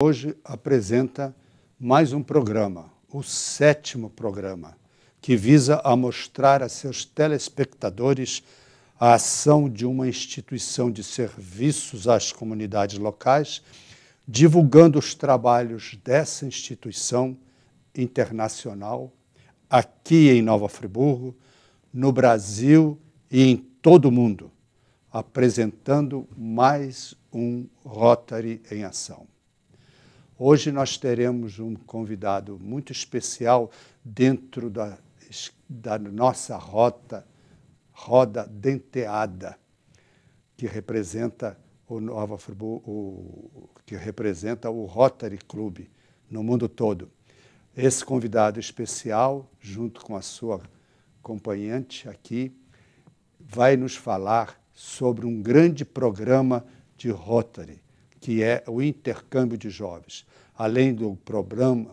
Hoje apresenta mais um programa, o sétimo programa, que visa a mostrar a seus telespectadores a ação de uma instituição de serviços às comunidades locais, divulgando os trabalhos dessa instituição internacional, aqui em Nova Friburgo, no Brasil e em todo o mundo, apresentando mais um Rotary em ação. Hoje nós teremos um convidado muito especial dentro da, da nossa rota, roda denteada, que representa o Nova que representa o Rotary Club no mundo todo. Esse convidado especial, junto com a sua acompanhante aqui, vai nos falar sobre um grande programa de Rotary que é o intercâmbio de jovens. Além do programa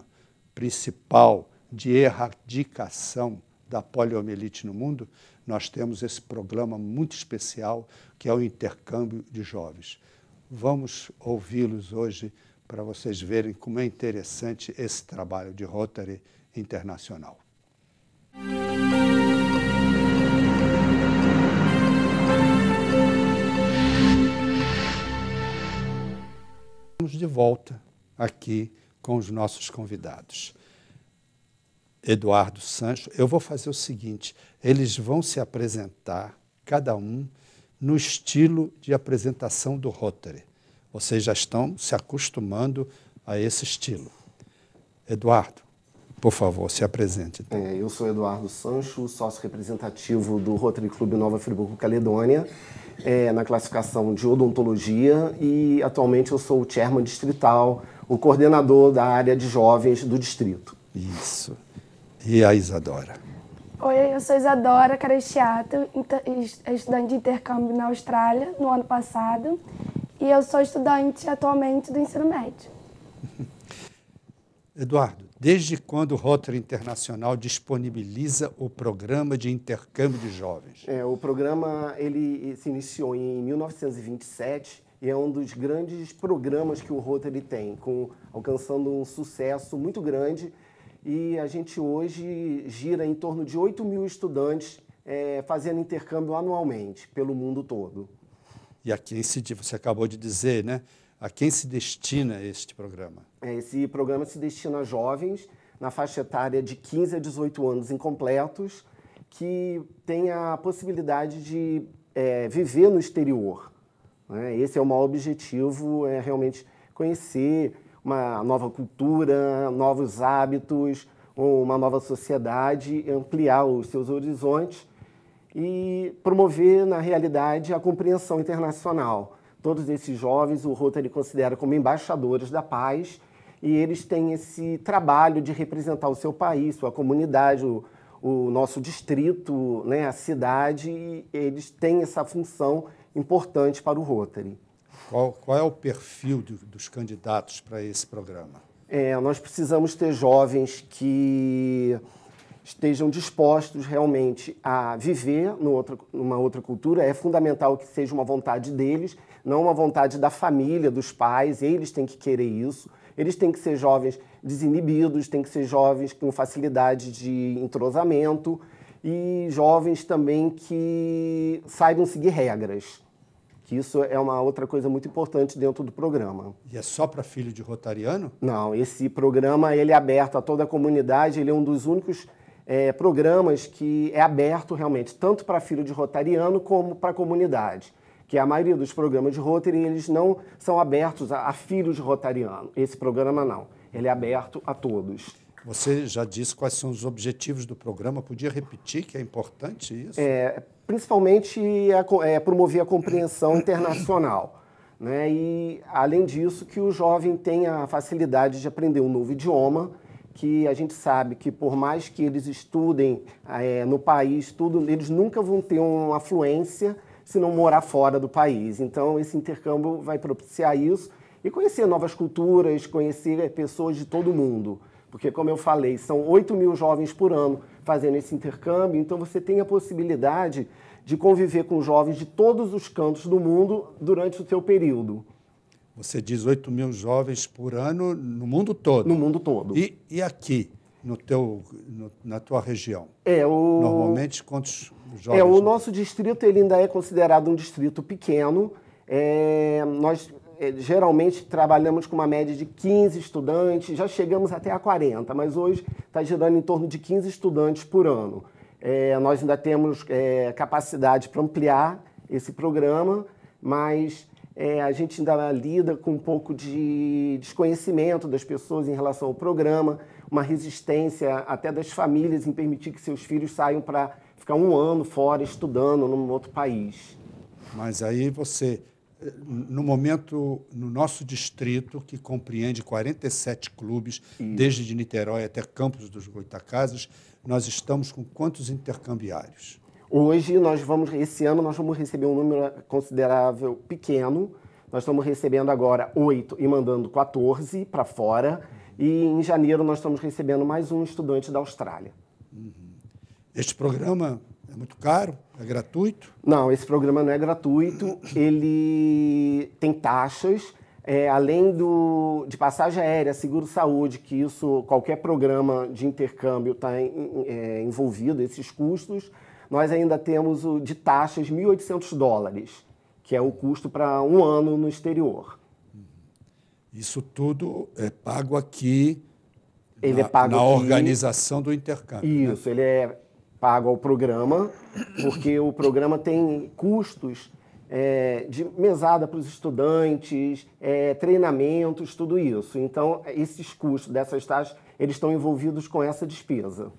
principal de erradicação da poliomielite no mundo, nós temos esse programa muito especial que é o intercâmbio de jovens. Vamos ouvi-los hoje para vocês verem como é interessante esse trabalho de Rotary Internacional. Música de volta aqui com os nossos convidados. Eduardo Sancho, eu vou fazer o seguinte: eles vão se apresentar, cada um, no estilo de apresentação do Rotary. Vocês já estão se acostumando a esse estilo. Eduardo, por favor, se apresente. Então. É, eu sou Eduardo Sancho, sócio representativo do Rotary Club Nova Friburgo Caledônia, é, na classificação de odontologia e atualmente eu sou o chairman distrital, o coordenador da área de jovens do distrito. Isso. E a Isadora? Oi, eu sou Isadora Carestiato, estudante de intercâmbio na Austrália no ano passado e eu sou estudante atualmente do ensino médio. Eduardo. Desde quando o Rotary Internacional disponibiliza o programa de intercâmbio de jovens? É, o programa ele se iniciou em 1927 e é um dos grandes programas que o Rotary tem, com, alcançando um sucesso muito grande. E a gente hoje gira em torno de 8 mil estudantes é, fazendo intercâmbio anualmente pelo mundo todo. E aqui em você acabou de dizer, né? a quem se destina este programa? É, esse programa se destina a jovens na faixa etária de 15 a 18 anos incompletos que têm a possibilidade de é, viver no exterior. Né? Esse é o maior objetivo, é realmente conhecer uma nova cultura, novos hábitos, uma nova sociedade, ampliar os seus horizontes e promover, na realidade, a compreensão internacional. Todos esses jovens o Rotary considera como embaixadores da paz e eles têm esse trabalho de representar o seu país, sua comunidade, o, o nosso distrito, né, a cidade, e eles têm essa função importante para o Rotary. Qual, qual é o perfil de, dos candidatos para esse programa? É, nós precisamos ter jovens que estejam dispostos realmente a viver numa outra cultura. É fundamental que seja uma vontade deles, não uma vontade da família, dos pais. Eles têm que querer isso. Eles têm que ser jovens desinibidos, têm que ser jovens com facilidade de entrosamento e jovens também que saibam seguir regras. Que isso é uma outra coisa muito importante dentro do programa. E é só para filho de rotariano? Não, esse programa ele é aberto a toda a comunidade, ele é um dos únicos é, programas que é aberto realmente tanto para filho de rotariano como para a comunidade. Que a maioria dos programas de Rotary, eles não são abertos a, a filhos de rotariano. Esse programa não. Ele é aberto a todos. Você já disse quais são os objetivos do programa. Podia repetir que é importante isso? É, principalmente a, é, promover a compreensão internacional. Né? E, além disso, que o jovem tenha a facilidade de aprender um novo idioma, que a gente sabe que por mais que eles estudem é, no país, tudo, eles nunca vão ter uma fluência se não morar fora do país. Então esse intercâmbio vai propiciar isso e conhecer novas culturas, conhecer é, pessoas de todo mundo. Porque, como eu falei, são 8 mil jovens por ano fazendo esse intercâmbio, então você tem a possibilidade de conviver com jovens de todos os cantos do mundo durante o seu período. Você diz 8 mil jovens por ano no mundo todo. No mundo todo. E, e aqui, no teu, no, na tua região? É o... Normalmente, quantos jovens? É, o nosso distrito ele ainda é considerado um distrito pequeno. É, nós é, geralmente trabalhamos com uma média de 15 estudantes, já chegamos até a 40, mas hoje está girando em torno de 15 estudantes por ano. É, nós ainda temos é, capacidade para ampliar esse programa, mas é, a gente ainda lida com um pouco de desconhecimento das pessoas em relação ao programa, uma resistência até das famílias em permitir que seus filhos saiam para ficar um ano fora estudando num outro país. Mas aí você, no momento, no nosso distrito, que compreende 47 clubes, Isso. desde de Niterói até Campos dos Goitacazes, nós estamos com quantos intercambiários? Hoje nós vamos, esse ano nós vamos receber um número considerável pequeno. Nós estamos recebendo agora 8 e mandando 14 para fora. E em janeiro nós estamos recebendo mais um estudante da Austrália. Uhum. Este programa é muito caro? É gratuito? Não, esse programa não é gratuito. Ele tem taxas. É, além do, de passagem aérea, seguro-saúde, que isso qualquer programa de intercâmbio está é, envolvido, esses custos nós ainda temos o de taxas 1.800 dólares, que é o custo para um ano no exterior. Uhum. Isso tudo é pago aqui ele é na, é pago na aqui, organização do intercâmbio. Né? Isso, né? ele é pago ao programa, porque o programa tem custos é, de mesada para os estudantes, é, treinamentos, tudo isso. Então, esses custos dessas taxas, eles estão envolvidos com essa despesa.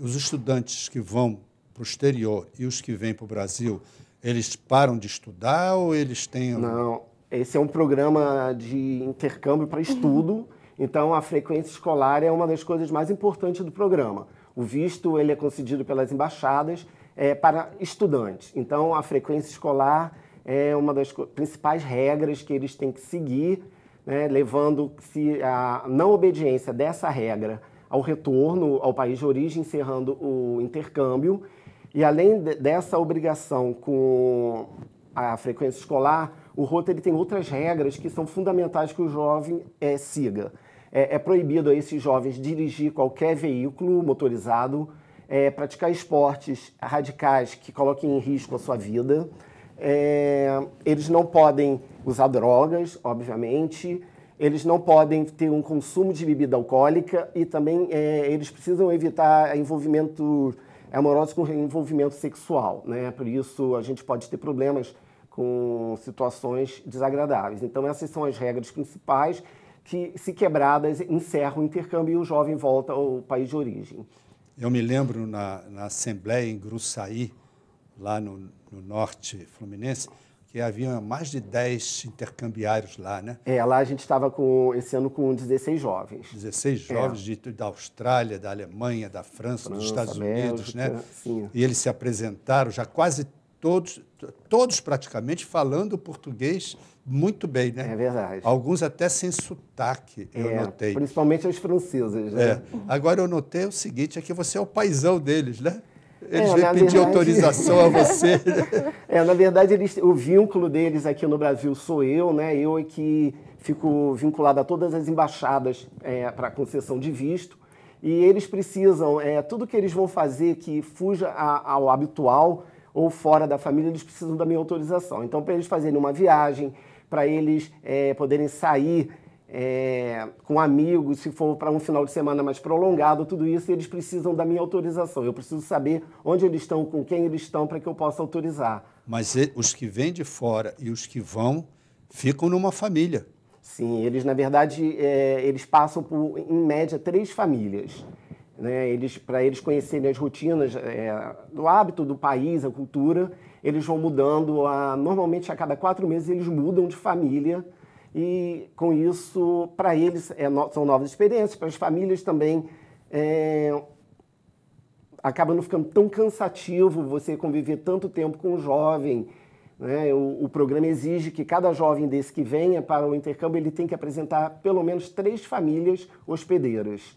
Os estudantes que vão para o exterior e os que vêm para o Brasil, eles param de estudar ou eles têm. Não, esse é um programa de intercâmbio para estudo, então a frequência escolar é uma das coisas mais importantes do programa. O visto ele é concedido pelas embaixadas é, para estudantes, então a frequência escolar é uma das principais regras que eles têm que seguir, né, levando-se a não obediência dessa regra ao retorno ao país de origem, encerrando o intercâmbio e além de, dessa obrigação com a frequência escolar, o Rota ele tem outras regras que são fundamentais que o jovem é, siga. É, é, proibido a esses jovens dirigir qualquer veículo motorizado, é, praticar esportes radicais que coloquem em risco a sua vida. Eh, eles não podem usar drogas, obviamente. Eles não podem ter um consumo de bebida alcoólica e também eles precisam evitar envolvimento é amorosa com envolvimento sexual, né? Por isso a gente pode ter problemas com situações desagradáveis. Então essas são as regras principais que, se quebradas, encerram o intercâmbio e o jovem volta ao país de origem. Eu me lembro na, na Assembleia em Gruçaí, lá no, no norte fluminense, porque havia mais de 10 intercambiários lá, né? É, lá a gente estava com esse ano com 16 jovens. 16 é. jovens é. de, da Austrália, da Alemanha, da França, França dos Estados Unidos, né? Sim. E eles se apresentaram já quase todos, todos praticamente falando português muito bem, né? É verdade. Alguns até sem sotaque, é, eu notei. Principalmente os franceses, né? É. Agora eu notei o seguinte, é que você é o paisão deles, né? Eles é, vêm pedir verdade... autorização a você. é, na verdade, eles, o vínculo deles aqui no Brasil sou eu, né? Eu é que fico vinculado a todas as embaixadas é, para concessão de visto. E eles precisam, é, tudo que eles vão fazer que fuja a, ao habitual ou fora da família, eles precisam da minha autorização. Então, para eles fazerem uma viagem, para eles é, poderem sair é, com amigos, se for para um final de semana mais prolongado, tudo isso, eles precisam da minha autorização. Eu preciso saber onde eles estão, com quem eles estão, para que eu possa autorizar. Mas os que vêm de fora e os que vão ficam numa família. Sim, eles, na verdade, é, eles passam por, em média, três famílias. Né? Eles, para eles conhecerem as rotinas é, do hábito do país, a cultura, eles vão mudando. A, normalmente, a cada quatro meses, eles mudam de família e com isso, para eles, é, são novas experiências, para as famílias também. É, acaba não ficando tão cansativo você conviver tanto tempo com o um jovem. Né? O, o, programa exige que cada jovem desse que venha para o intercâmbio ele tem que apresentar pelo menos três famílias hospedeiras.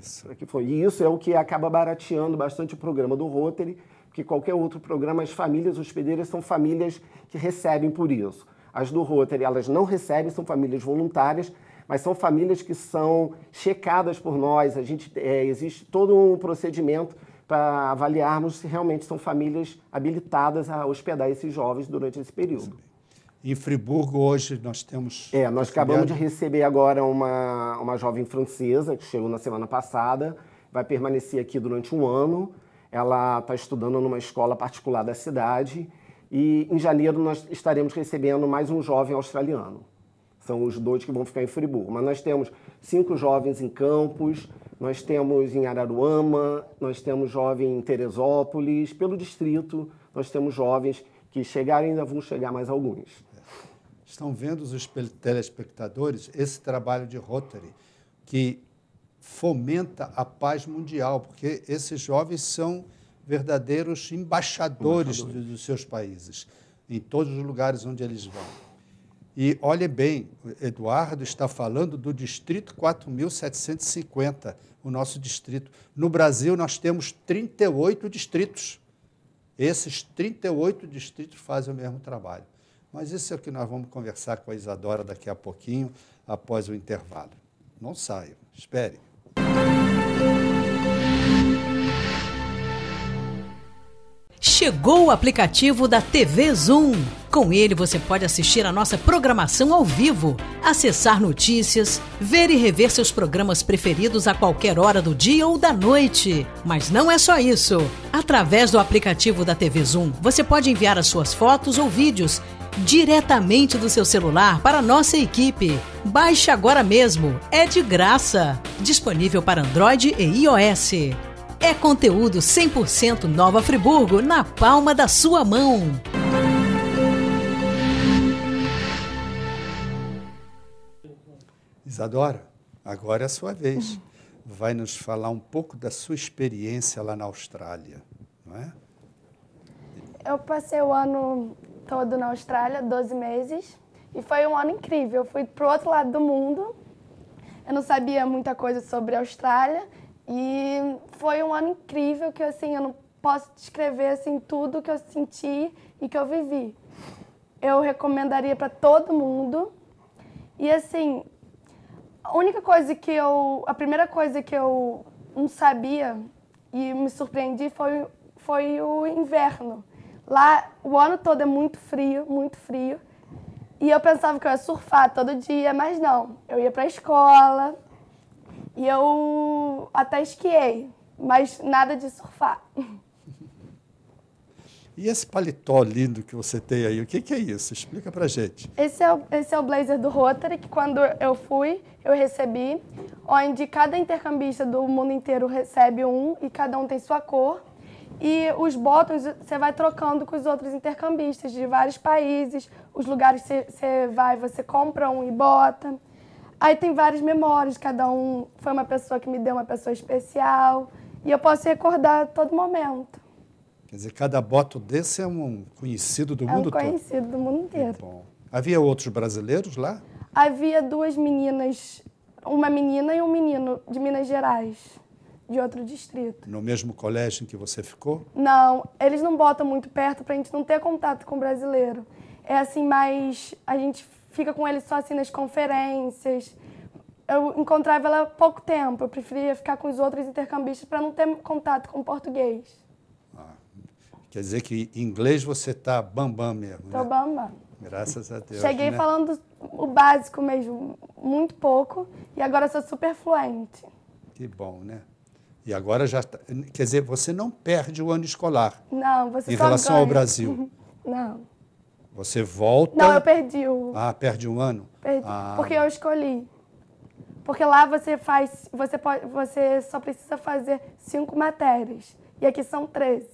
Isso. É que foi. E isso é o que acaba barateando bastante o programa do Rotary, porque qualquer outro programa, as famílias hospedeiras são famílias que recebem por isso. As do Rotary, elas não recebem, são famílias voluntárias, mas são famílias que são checadas por nós. A gente é, existe todo um procedimento para avaliarmos se realmente são famílias habilitadas a hospedar esses jovens durante esse período. Em Friburgo, hoje, nós temos... É, nós acabamos de receber agora uma, uma jovem francesa, que chegou na semana passada, vai permanecer aqui durante um ano. Ela está estudando numa escola particular da cidade e em janeiro nós estaremos recebendo mais um jovem australiano. São os dois que vão ficar em Friburgo. Mas nós temos cinco jovens em Campos, nós temos em Araruama, nós temos jovem em Teresópolis, pelo distrito, nós temos jovens que chegaram e ainda vão chegar mais alguns. Estão vendo os telespectadores esse trabalho de Rotary, que fomenta a paz mundial, porque esses jovens são verdadeiros embaixadores, embaixadores. dos seus países, em todos os lugares onde eles vão. E olhe bem, Eduardo está falando do distrito 4750, o nosso distrito. No Brasil, nós temos 38 distritos. Esses 38 distritos fazem o mesmo trabalho. Mas isso é o que nós vamos conversar com a Isadora daqui a pouquinho, após o intervalo. Não saia, espere. Chegou o aplicativo da TV Zoom. Com ele você pode assistir a nossa programação ao vivo, acessar notícias, ver e rever seus programas preferidos a qualquer hora do dia ou da noite. Mas não é só isso. Através do aplicativo da TV Zoom, você pode enviar as suas fotos ou vídeos diretamente do seu celular para nossa equipe. Baixe agora mesmo, é de graça. Disponível para Android e iOS. É conteúdo 100% Nova Friburgo na palma da sua mão. Isadora, agora é a sua vez. Vai nos falar um pouco da sua experiência lá na Austrália, não é? Eu passei o ano todo na Austrália, 12 meses, e foi um ano incrível. Eu fui para o outro lado do mundo. Eu não sabia muita coisa sobre a Austrália, e foi um ano incrível que assim, eu não posso descrever assim tudo que eu senti e que eu vivi. Eu recomendaria para todo mundo. E assim, a única coisa que eu, a primeira coisa que eu não sabia e me surpreendi foi foi o inverno. Lá o ano todo é muito frio, muito frio. E eu pensava que eu ia surfar todo dia, mas não. Eu ia para a escola, e eu até esquiei, mas nada de surfar. E esse paletó lindo que você tem aí, o que, que é isso? Explica pra gente. Esse é, o, esse é o blazer do Rotary, que quando eu fui, eu recebi, onde cada intercambista do mundo inteiro recebe um e cada um tem sua cor. E os botões você vai trocando com os outros intercambistas de vários países, os lugares você vai, você compra um e bota. Aí tem várias memórias, cada um foi uma pessoa que me deu uma pessoa especial. E eu posso recordar a todo momento. Quer dizer, cada boto desse é um conhecido do é mundo um todo? É conhecido do mundo inteiro. Bom. Havia outros brasileiros lá? Havia duas meninas, uma menina e um menino de Minas Gerais, de outro distrito. No mesmo colégio em que você ficou? Não, eles não botam muito perto para a gente não ter contato com o brasileiro. É assim, mas a gente fica com ele só assim nas conferências. Eu encontrava ela há pouco tempo, eu preferia ficar com os outros intercambistas para não ter contato com o português. Ah, quer dizer que em inglês você tá bambam mesmo, Tô né? bambam. Graças a Deus. Cheguei né? falando o básico mesmo, muito pouco, e agora sou super fluente. Que bom, né? E agora já. Tá, quer dizer, você não perde o ano escolar. Não, você Em relação ganha. ao Brasil. não. Você volta. Não, eu perdi o. Ah, perde um ano? Perdi. Ah. Porque eu escolhi. Porque lá você faz. Você, pode, você só precisa fazer cinco matérias. E aqui são 13.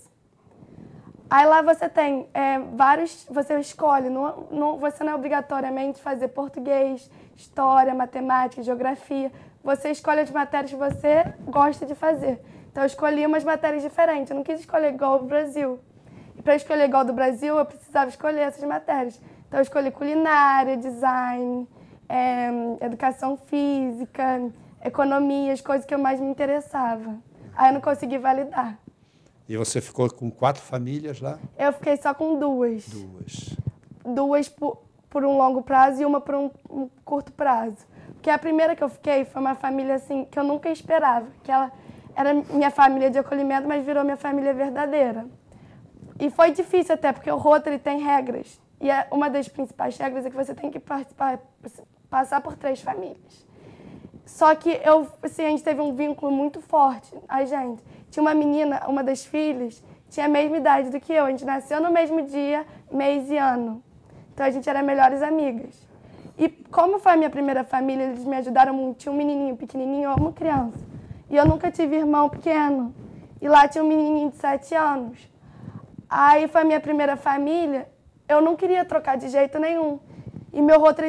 Aí lá você tem é, vários. Você escolhe. Não, não, você não é obrigatoriamente fazer português, história, matemática, geografia. Você escolhe as matérias que você gosta de fazer. Então eu escolhi umas matérias diferentes. Eu não quis escolher igual o Brasil para escolher igual do Brasil, eu precisava escolher essas matérias. Então, eu escolhi culinária, design, é, educação física, economia, as coisas que eu mais me interessava. Aí eu não consegui validar. E você ficou com quatro famílias lá? Eu fiquei só com duas. Duas. Duas por, por um longo prazo e uma por um, um, curto prazo. Porque a primeira que eu fiquei foi uma família assim que eu nunca esperava, que ela era minha família de acolhimento, mas virou minha família verdadeira. E foi difícil até, porque o Rotary tem regras. E é uma das principais regras é que você tem que participar, assim, passar por três famílias. Só que eu, assim, a gente teve um vínculo muito forte, a gente. Tinha uma menina, uma das filhas, tinha a mesma idade do que eu. A gente nasceu no mesmo dia, mês e ano. Então a gente era melhores amigas. E como foi a minha primeira família, eles me ajudaram muito. Tinha um menininho pequenininho, eu amo criança. E eu nunca tive irmão pequeno. E lá tinha um menininho de sete anos. Aí foi a minha primeira família, eu não queria trocar de jeito nenhum. E meu outro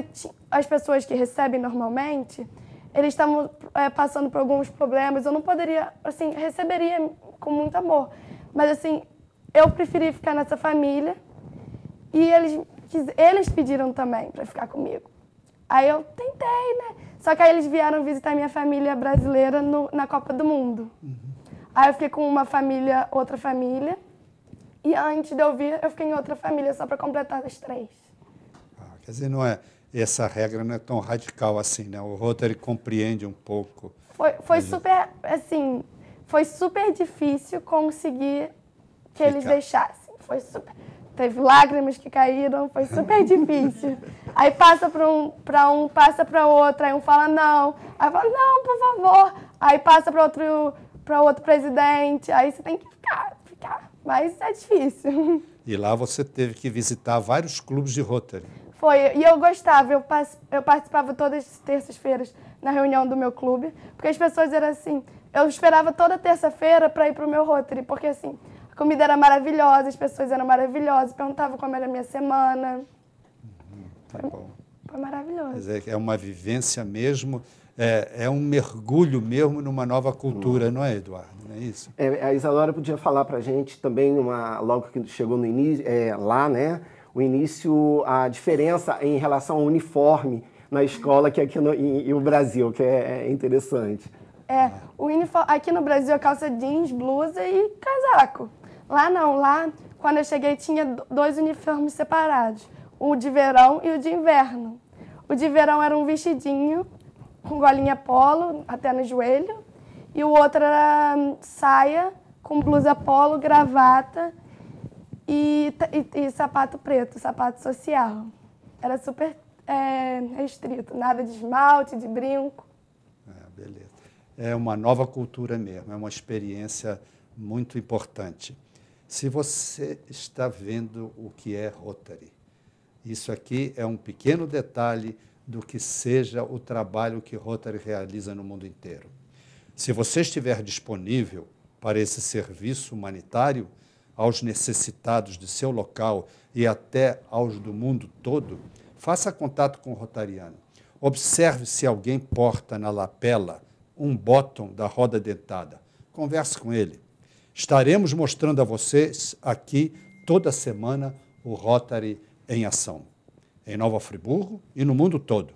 as pessoas que recebem normalmente, eles estavam é, passando por alguns problemas. Eu não poderia, assim, receberia com muito amor. Mas, assim, eu preferi ficar nessa família. E eles, eles pediram também para ficar comigo. Aí eu tentei, né? Só que aí eles vieram visitar minha família brasileira no, na Copa do Mundo. Uhum. Aí eu fiquei com uma família, outra família. E antes de eu vir, eu fiquei em outra família só para completar as três. Ah, quer dizer, não é essa regra não é tão radical assim, né? O Rotary compreende um pouco. Foi, foi gente... É super, assim, foi super difícil conseguir que Ficar. eles deixassem. Foi super, teve lágrimas que caíram, foi super difícil. Aí passa para um, para um, passa para outro, aí um fala não, aí fala não, por favor. Aí passa para outro, para outro presidente, aí você tem que ficar, ficar. Mas é difícil. E lá você teve que visitar vários clubes de Rotary. Foi, e eu gostava, eu, eu participava todas as terças-feiras na reunião do meu clube, porque as pessoas eram assim, eu esperava toda terça-feira para ir para o meu Rotary, porque assim, a comida era maravilhosa, as pessoas eram maravilhosas, perguntavam como era a minha semana. Uhum, tá foi, bom. Foi maravilhoso. É, é uma vivência mesmo é, é um mergulho mesmo numa nova cultura, hum. não é, Eduardo? Não é isso? É, a Isadora podia falar para a gente também, uma, logo que chegou no início, é, lá, né? O início, a diferença em relação ao uniforme na escola que aqui no, Brasil, que é, é interessante. É, o uniforme, aqui no Brasil é calça jeans, blusa e casaco. Lá não, lá quando eu cheguei tinha dois uniformes separados, o de verão e o de inverno. O de verão era um vestidinho com golinha polo até no joelho e o outro era saia com blusa polo, gravata e, e, e sapato preto, sapato social. Era super é, restrito, nada de esmalte, de brinco. É, beleza. É uma nova cultura mesmo, é uma experiência muito importante. Se você está vendo o que é Rotary, isso aqui é um pequeno detalhe do que seja o trabalho que Rotary realiza no mundo inteiro. Se você estiver disponível para esse serviço humanitário aos necessitados de seu local e até aos do mundo todo, faça contato com o Rotariano. Observe se alguém porta na lapela um bottom da roda dentada. Converse com ele. Estaremos mostrando a vocês aqui toda semana o Rotary em ação em Nova Friburgo e no mundo todo.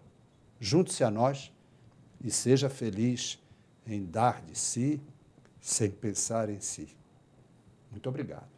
Junte-se a nós e seja feliz em dar de si sem pensar em si. Muito obrigado.